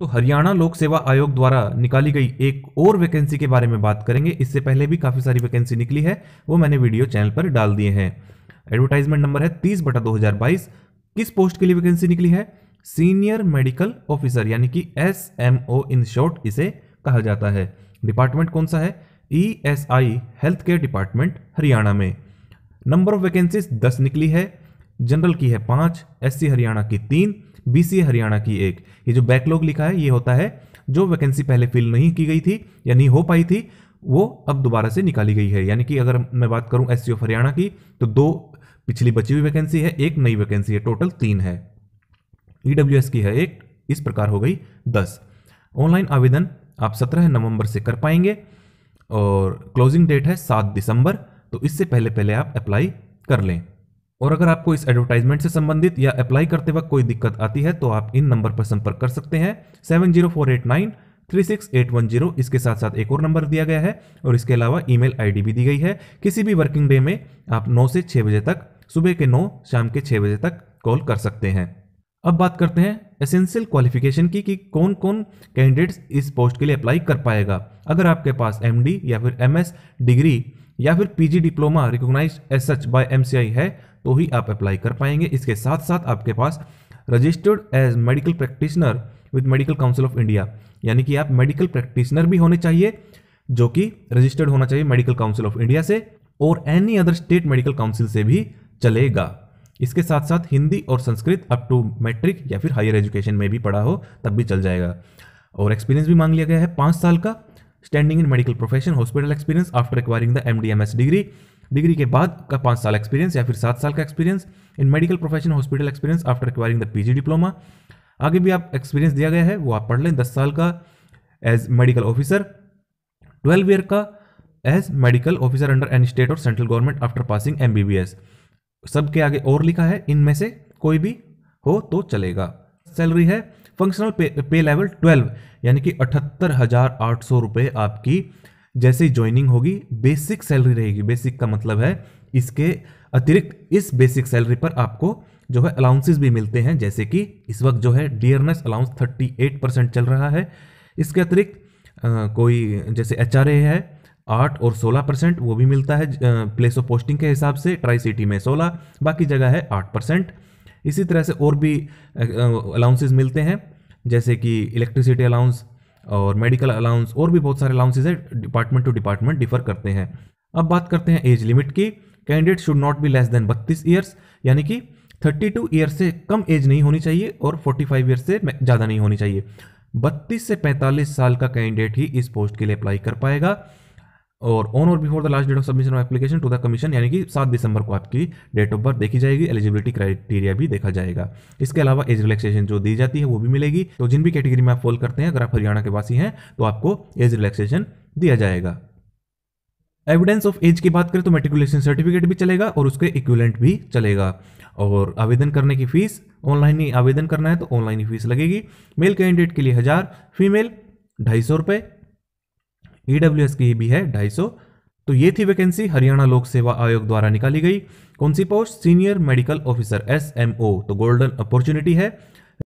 तो हरियाणा लोक सेवा आयोग द्वारा निकाली गई एक और वैकेंसी के बारे में बात करेंगे इससे पहले भी काफ़ी सारी वैकेंसी निकली है वो मैंने वीडियो चैनल पर डाल दिए हैं एडवर्टाइजमेंट नंबर है तीस बटा दो किस पोस्ट के लिए वैकेंसी निकली है सीनियर मेडिकल ऑफिसर यानी कि S M O in short इसे कहा जाता है डिपार्टमेंट कौन सा है E S I health care department Haryana में नंबर ऑफ वैकेंसीज दस निकली है जनरल की है पाँच एससी हरियाणा की तीन बीसीए हरियाणा की एक ये जो बैकलॉग लिखा है ये होता है जो वैकेंसी पहले फिल नहीं की गई थी या नहीं हो पाई थी वो अब दोबारा से निकाली गई है यानी कि अगर मैं बात करूं एस हरियाणा की तो दो पिछली बची हुई वैकेंसी है एक नई वैकेंसी है टोटल तीन है ई e की है एक इस प्रकार हो गई दस ऑनलाइन आवेदन आप सत्रह नवंबर से कर पाएंगे और क्लोजिंग डेट है सात दिसंबर तो इससे पहले पहले आप अप्लाई कर लें और अगर आपको इस एडवर्टाइजमेंट से संबंधित या अप्लाई करते वक्त कोई दिक्कत आती है तो आप इन नंबर पर संपर्क कर सकते हैं seven zero four eight nine three six eight one zero इसके साथ साथ एक और नंबर दिया गया है और इसके अलावा ईमेल आईडी भी दी गई है किसी भी वर्किंग डे में आप नौ से छः बजे तक सुबह के नौ शाम के छः बजे तक कॉल कर सकते हैं अब बात करते हैं एसेंशियल क्वालिफिकेशन की कि कौन कौन कैंडिडेट्स इस पोस्ट के लिए अप्लाई कर पाएगा अगर आपके पास एमडी या फिर एमएस डिग्री या फिर PG diploma recognise as such by MCI है तो ही आप अप्लाई कर पाएंगे इसके साथ साथ आपके पास registered as medical practitioner with medical council of India यानी कि आप मेडिकल प्रैक्टिशनर भी होने चाहिए जो कि रजिस्टर्ड होना चाहिए मेडिकल काउंसिल ऑफ इंडिया से और any other state medical council से भी चलेगा इसके साथ साथ हिंदी और संस्कृत अप टू मैट्रिक या फिर हायर एजुकेशन में भी पढ़ा हो तब भी चल जाएगा और एक्सपीरियंस भी मांग लिया गया है पाँच साल का standing in medical profession hospital experience after acquiring the M degree degree के बाद का पाँच साल एक्सपीरियंस या फिर सात साल का experience in medical profession hospital experience after acquiring the PG diploma आगे भी आप एक्सपीरियंस दिया गया है वो आप पढ़ लें दस साल का as medical officer twelve year का as medical officer under an state और central government after passing M B B S सबके आगे और लिखा है इनमें से कोई भी हो तो चलेगा सैलरी है फंक्शनल पे, पे लेवल ट्वेल्व यानी कि अठहत्तर हज़ार आठ सौ रुपये आपकी जैसे ही ज्वाइनिंग होगी बेसिक सैलरी रहेगी बेसिक का मतलब है इसके अतिरिक्त इस बेसिक सैलरी पर आपको जो है अलाउंसेस भी मिलते हैं जैसे कि इस वक्त जो है डियरनेस अलाउंस 38 परसेंट चल रहा है इसके अतिरिक्त कोई जैसे एच है आठ और सोलह परसेंट वो भी मिलता है प्लेस ऑफ पोस्टिंग के हिसाब से ट्राई सिटी में सोलह बाकी जगह है आठ परसेंट इसी तरह से और भी अलाउंसेज मिलते हैं जैसे कि इलेक्ट्रिसिटी अलाउंस और मेडिकल अलाउंस और भी बहुत सारे अलाउंसेज है डिपार्टमेंट टू डिपार्टमेंट डिफर करते हैं अब बात करते हैं एज लिमिट की candidate should not be less than बत्तीस ईयर्स यानी कि 32 ईयर्स से कम एज नहीं होनी चाहिए और 45 ईयर्स से ज़्यादा नहीं होनी चाहिए बत्तीस से पैंतालीस साल का कैंडिडेट ही इस पोस्ट के लिए अप्लाई कर पाएगा और ऑन और before the last date of submission of application to the commission यानी कि सात दिसंबर को आपकी डेट ऑफ बर्थ देखी जाएगी एलिजिबिलिटी क्राइटेरिया भी देखा जाएगा इसके अलावा एज रिलैक्सेशन जो दी जाती है वो भी मिलेगी तो जिन भी कैटेगरी में आप फॉल करते हैं अगर आप हरियाणा के वासी हैं तो आपको एज रिलैक्सेशन दिया जाएगा एविडेंस ऑफ एज की बात करें तो मेट्रिकुलेशन सर्टिफिकेट भी चलेगा और उसके इक्विलेंट भी चलेगा और आवेदन करने की फीस ऑनलाइन ही आवेदन करना है तो ऑनलाइन ही फीस लगेगी मेल कैंडिडेट के लिए हज़ार फीमेल ढाई सौ रुपये ईडब्ल्यू e की भी है ढाई तो ये थी वैकेंसी हरियाणा लोक सेवा आयोग द्वारा निकाली गई कौन सी post senior medical officer S M O तो गोल्डन अपॉर्चुनिटी है